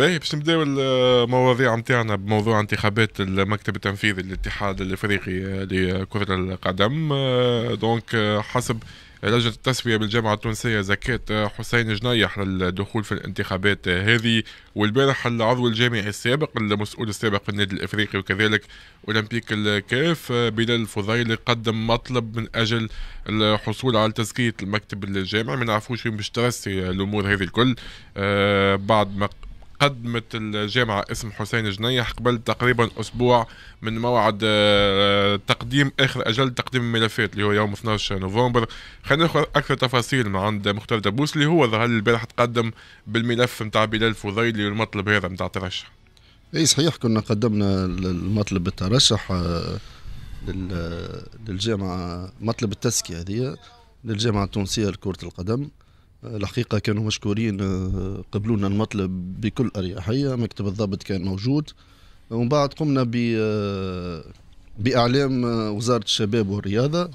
باهي باش نبداو المواضيع نتاعنا بموضوع انتخابات المكتب التنفيذي للاتحاد الافريقي لكرة القدم دونك حسب لجنة التسوية بالجامعة التونسية زكاة حسين جنيح للدخول في الانتخابات هذه والبارح العضو الجامعي السابق المسؤول السابق في النادي الافريقي وكذلك اولمبيك الكاف بلال الفضيل قدم مطلب من اجل الحصول على تزكية المكتب الجامعي ما نعرفوش وين باش ترسي الامور هذه الكل بعد ما قدمت الجامعة اسم حسين جنيح قبل تقريبا أسبوع من موعد آه، تقديم آخر أجل تقديم الملفات اللي هو يوم 12 نوفمبر خلينا ناخذ أكثر تفاصيل من عند مختار دبوس اللي هو ظهر البارح تقدم بالملف نتاع بلال فضيلي والمطلب هذا نتاع ترشح اي صحيح كنا قدمنا المطلب الترشح آه، للجامعة مطلب التزكية هذه للجامعة التونسية لكرة القدم الحقيقه كانوا مشكورين آه، قبلونا المطلب بكل اريحيه مكتب الضابط كان موجود ومن بعد قمنا ب آه، باعلام آه، وزاره الشباب والرياضه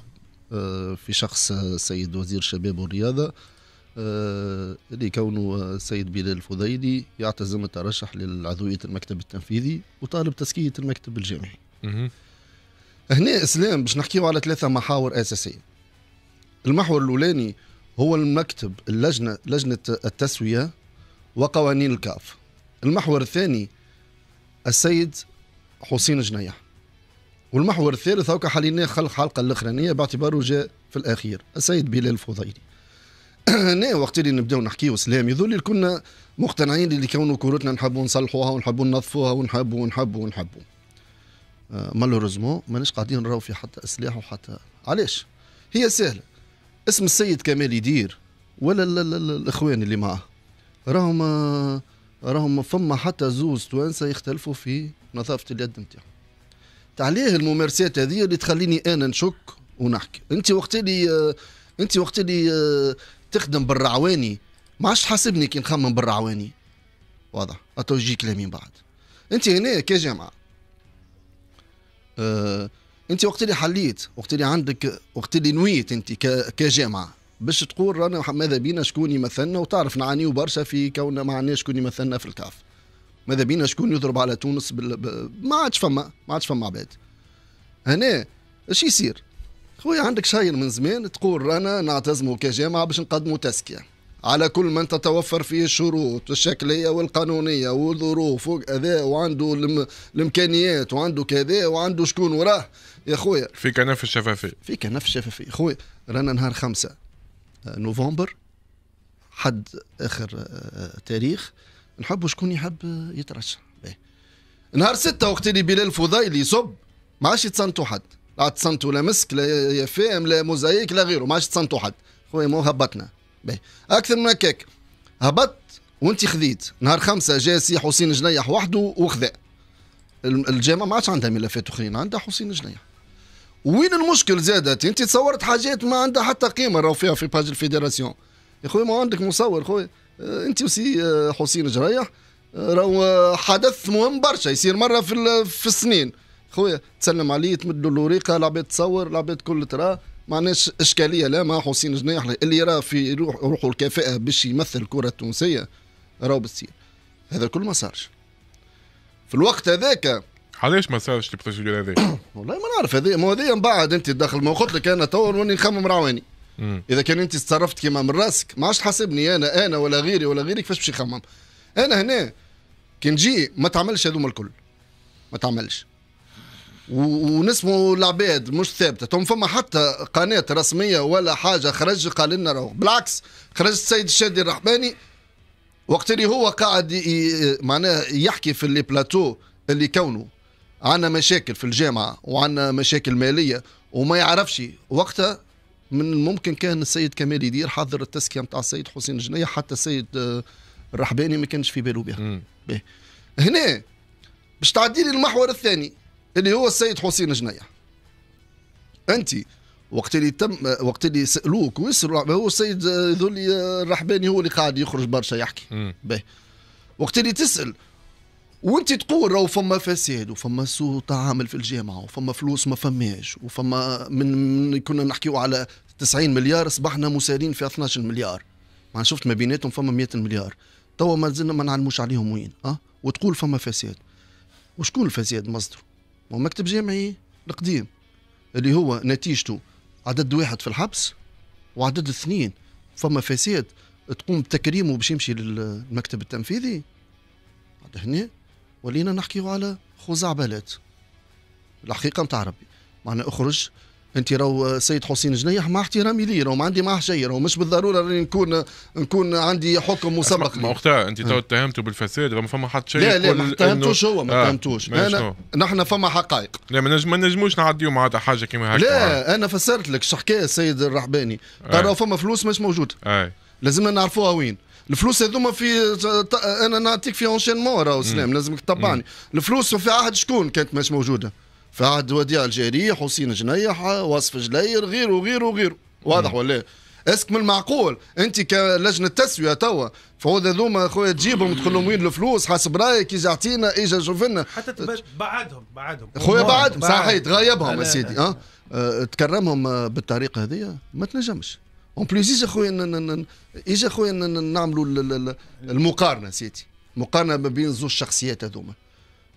في شخص السيد وزير الشباب والرياضه اللي كونه السيد بلال الفضيلي يعتزم الترشح للعضوية المكتب التنفيذي وطالب تزكيه المكتب الجامعي. هنا اسلام باش نحكيو على ثلاثه محاور اساسيه. المحور الاولاني هو المكتب اللجنه لجنه التسويه وقوانين الكاف المحور الثاني السيد حسين جنيح والمحور الثالث هوكا حلينا خلق حلقه الاخرانيه باعتباره جاء في الاخير السيد بلال الفضيلي هنا وقت اللي نبداو نحكيو سلام يذول اللي كنا مقتنعين اللي كونوا كورتنا نحبوا نصلحوها ونحبوا ننظفوها ونحبوا ونحبوا ونحبوا مالوريزمون آه، ماناش قاعدين نراو في حتى اسلحه وحتى علاش هي سهله اسم السيد كمال يدير ولا لا لا لا الاخوان اللي معاه راهم راهم فما حتى زوز توانسه يختلفوا في نظافه اليد نتاعهم تعليه الممارسات هذه اللي تخليني انا نشك ونحكي انت وقت اللي انت وقت اللي تخدم بالرعواني ما عادش تحاسبني كي نخمم بالرعواني واضح اتوجي كلامي بعد انت هنا كجامعه أه انت وقت اللي حليت وقت اللي عندك وقت اللي نويت انت كجامعه باش تقول رانا ماذا بينا شكون يمثلنا وتعرف نعانيو برشا في كوننا ما عندناش شكون يمثلنا في الكاف ماذا بينا شكون يضرب على تونس بال... ب... ما عادش فما ما عادش فما عباد هنا اش يصير خويا عندك شهير من زمان تقول رانا نعتزموا كجامعه باش نقدموا تسكيه على كل من تتوفر فيه الشروط الشكلية والقانونية والظروف وكذا وعنده الإمكانيات وعنده كذا وعنده شكون وراه يا خويا في كنف الشفافية في كنف الشفافية خويا رانا نهار خمسة آه، نوفمبر حد آخر آه، تاريخ نحب شكون يحب آه، يترشح نهار ستة وقت اللي بلال فضيلي يصب ما عادش يتصنتوا حد لا تصنتوا لا مسك لا يفام لا موزايك لا غيره ما عادش تصنتوا حد خويا مو هبطنا اكثر من هكاك هبط وانت خذيت نهار خمسه جاء سي حسين جنيح وحده وخذا الجامعه ما عادش عندها ملفات اخرين عندها حسين جنيح وين المشكل زادت انت تصورت حاجات ما عندها حتى قيمه راهو فيها في باج الفيدراسيون يا خويا ما عندك مصور خويا آه، انت وسي آه، حسين جريح آه، راهو حدث مهم برشا يصير مره في في السنين خويا تسلم عليه تمد له الوريقه العباد تصور العباد كل تراه معناش اشكاليه لا مع حسين جناح اللي راه في روح روحه الكفاءه باش يمثل الكره التونسيه راهو بالسير هذا كل ما صارش في الوقت هذاك علاش ما صارش البروسيدور هذا؟ والله ما نعرف هذا ما هذا من بعد انت داخل ما قلت لك انا تو راني نخمم رعواني اذا كان انت تصرفت كيما من راسك ما عادش تحاسبني انا انا ولا غيري ولا غيري كيفاش باش يخمم انا هنا كي نجي ما تعملش هذوما الكل ما تعملش ونسمو العباد مش ثابته تم فما حتى قناه رسميه ولا حاجه خرج قال لنا راهو بالعكس خرج السيد الشادي الرحماني وقت اللي هو قاعد ي... معناه يحكي في اللي بلاتو اللي كونه عندنا مشاكل في الجامعه وعندنا مشاكل ماليه وما يعرفش وقتها من الممكن كان السيد كمال يدير حضر التسكيه نتاع السيد حسين جنيه حتى السيد الرحباني ما كانش في باله بها هنا باش تعدي لي المحور الثاني اللي هو السيد حسين جنيح انت وقت اللي تم وقت اللي سالوك ويسالوا هو السيد ذولي الرحباني هو اللي قاعد يخرج برشا يحكي به وقت اللي تسال وانت تقول راهو فما فساد وفما سوء تعامل في الجامعه وفما فلوس ما فماش وفما من كنا نحكيو على 90 مليار اصبحنا مسارين في 12 مليار ما شفت ما بيناتهم فما 100 مليار توا ما زلنا ما نعلموش عليهم وين اه وتقول فما فساد وشكون الفساد مصدره ومكتب جامعي القديم اللي هو نتيجته عدد واحد في الحبس وعدد اثنين فما فساد تقوم بتكريمه باش يمشي للمكتب التنفيذي بعد هنا ولينا نحكيو على خزعبلات الحقيقه نتاع ربي معنا اخرج انت راهو سيد حسين جنيح مع احترامي ليه راهو ما عندي معاه شيء راهو مش بالضروره راني نكون نكون عندي حكم مسبق ما وقتها انت تو اه. اتهمته بالفساد ما فما حد شيء لا لا ما اتهمتوش هو ما آه، اتهمتوش آه. انا نحن فما حقائق لا ما نجم نجموش نعديو مع حاجه كيما هكا لا انا فسرت لك شحكايه السيد الرحباني قال راهو فما فلوس مش موجوده آه. لازمنا نعرفوها وين الفلوس هذوما في انا نعطيك في اونشينمون راهو سلام لازمك تتبعني الفلوس في عهد شكون كانت مش موجوده فعد وديع الجاري حسين جنيح وصف جلير غيره وغيره وغيره واضح ولا اسك من المعقول انت كلجنه تسويه توا فهذا ذوما اخويا تجيبهم تقول لهم وين الفلوس حسب رايك اجى اعطينا اجا شوف لنا حتى بعدهم بعدهم خويا بعدهم صحيت غايبهم يا سيدي أه؟, اه, تكرمهم بالطريقه هذه ما تنجمش اون بليز اجا اخويا اجا اخويا نعملوا المقارنه سيدي مقارنه ما بين زوج الشخصيات هذوما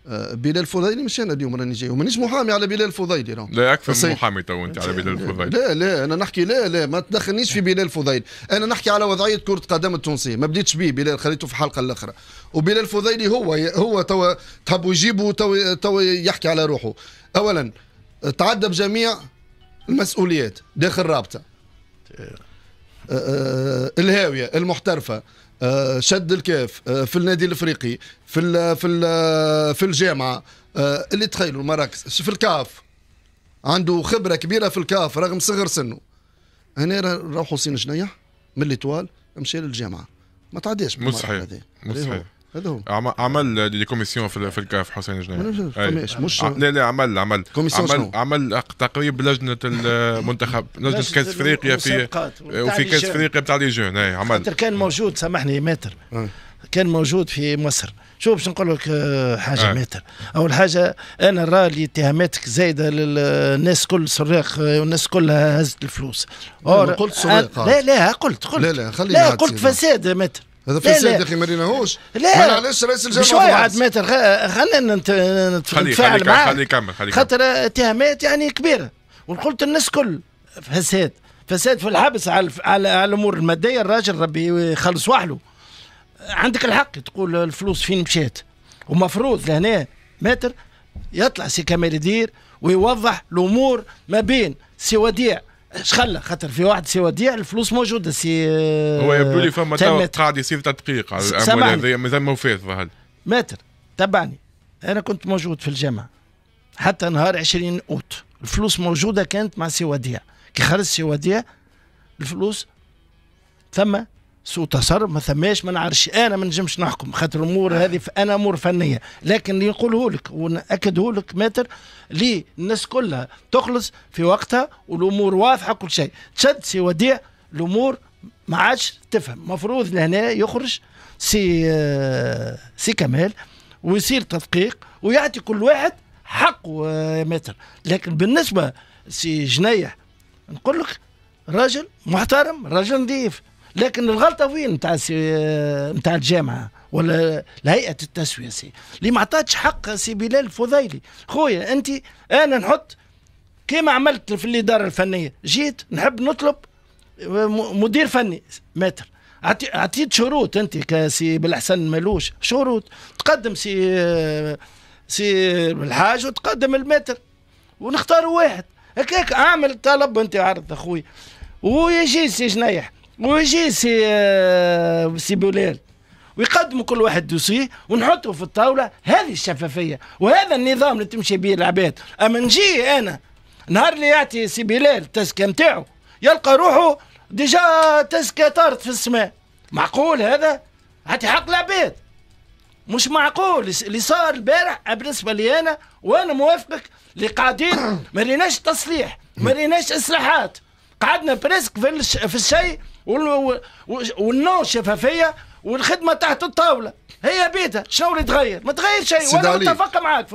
آه، بلال الفضيلي مش انا اليوم راني جاي مانيش محامي على بلال الفضيلي راه لا اكثر من محامي تو انت على بلال الفضيلي لا لا انا نحكي لا لا ما تدخلنيش في بلال الفضيلي انا نحكي على وضعيه كره قدم التونسيه ما بديتش به بلال خليته في الحلقه الاخرى وبلال الفضيلي هو هو تو تحبوا يجيبوا تو تو يحكي على روحه اولا تعدى بجميع المسؤوليات داخل رابطه آه، آه، الهاويه المحترفه آه، شد الكاف آه، في النادي الافريقي في الـ في الـ في الجامعه آه، اللي تخيلوا المراكز في الكاف عنده خبره كبيره في الكاف رغم صغر سنه هنا روحوا سين جنيح من طوال مشى للجامعه ما تعداش مستحيل مستحيل هذا هو عمل دي كوميسيون في الكاف حسين جنيه مش لا لا عمل عمل عمل عمل تقريب لجنه المنتخب لجنه كاس افريقيا في وفي كاس افريقيا بتاع لي جون عمل كان موجود سامحني ماتر كان موجود في مصر شوف باش نقول لك آه، حاجه آه. متر اول حاجه انا رالي اتهاماتك زايده للناس كل صريخ والناس آه، كلها هزت الفلوس أور... قلت صريخ آه، لا لا قلت قلت لا لا خلينا لا قلت فساد متر هذا فساد يا اخي ما ريناهوش لا علاش رئيس الجامعه شويه عاد ماتر خلينا نتفاعل معاه خليه يكمل خليه خاطر اتهامات يعني كبيره وقلت الناس الكل فساد فساد في الحبس على على الامور الماديه الراجل ربي يخلص واحله عندك الحق تقول الفلوس فين مشات ومفروض لهنا ماتر يطلع سي كمال يدير ويوضح الامور ما بين سي وديع اش خلى خاطر في واحد سي وديع الفلوس موجوده سي آه، هو يبدو لي فما قاعد يصير تدقيق على الاموال هذه مازال ما وفات ظهر ماتر تبعني انا كنت موجود في الجامعه حتى نهار 20 اوت الفلوس موجوده كانت مع سي وديع كي خرج سي وديع الفلوس ثم سوء تصرف ما ثماش ما نعرفش انا ما نجمش نحكم خاطر الامور هذه انا امور فنيه لكن اللي نقوله لك وناكده لك ماتر لي الناس كلها تخلص في وقتها والامور واضحه كل شيء تشد سي وديع الامور ما عادش تفهم مفروض لهنا يخرج سي آه، سي كمال ويصير تدقيق ويعطي كل واحد حقه آه، يا ماتر لكن بالنسبه سي جنيح نقول لك راجل محترم راجل نظيف لكن الغلطه وين نتاع نتاع الجامعه ولا الهيئه التسويه سي اللي ما عطاتش حق سي بلال الفضيلي خويا انت انا نحط كما عملت في الاداره الفنيه جيت نحب نطلب مدير فني متر عطيت شروط انت كسي بالحسن مالوش شروط تقدم سي سي الحاج وتقدم المتر ونختار واحد هكاك اعمل طلب انت عرض اخوي ويجي سي جنيح ويجي سي آه سي بلال ويقدموا كل واحد دوسيه ونحطه في الطاوله هذه الشفافيه وهذا النظام اللي تمشي به العباد اما نجي انا نهار اللي يعطي سي بلال التسكه نتاعو يلقى روحه ديجا تسكه طارت في السماء معقول هذا عطي حق العباد مش معقول اللي صار البارح بالنسبه لي انا وانا موافقك اللي قاعدين ما تصليح ما اصلاحات قعدنا بريسك في الشيء والنور شفافيه والخدمه تحت الطاوله هي بيتها شنو اللي تغير ما تغير شيء وانا متفق معاك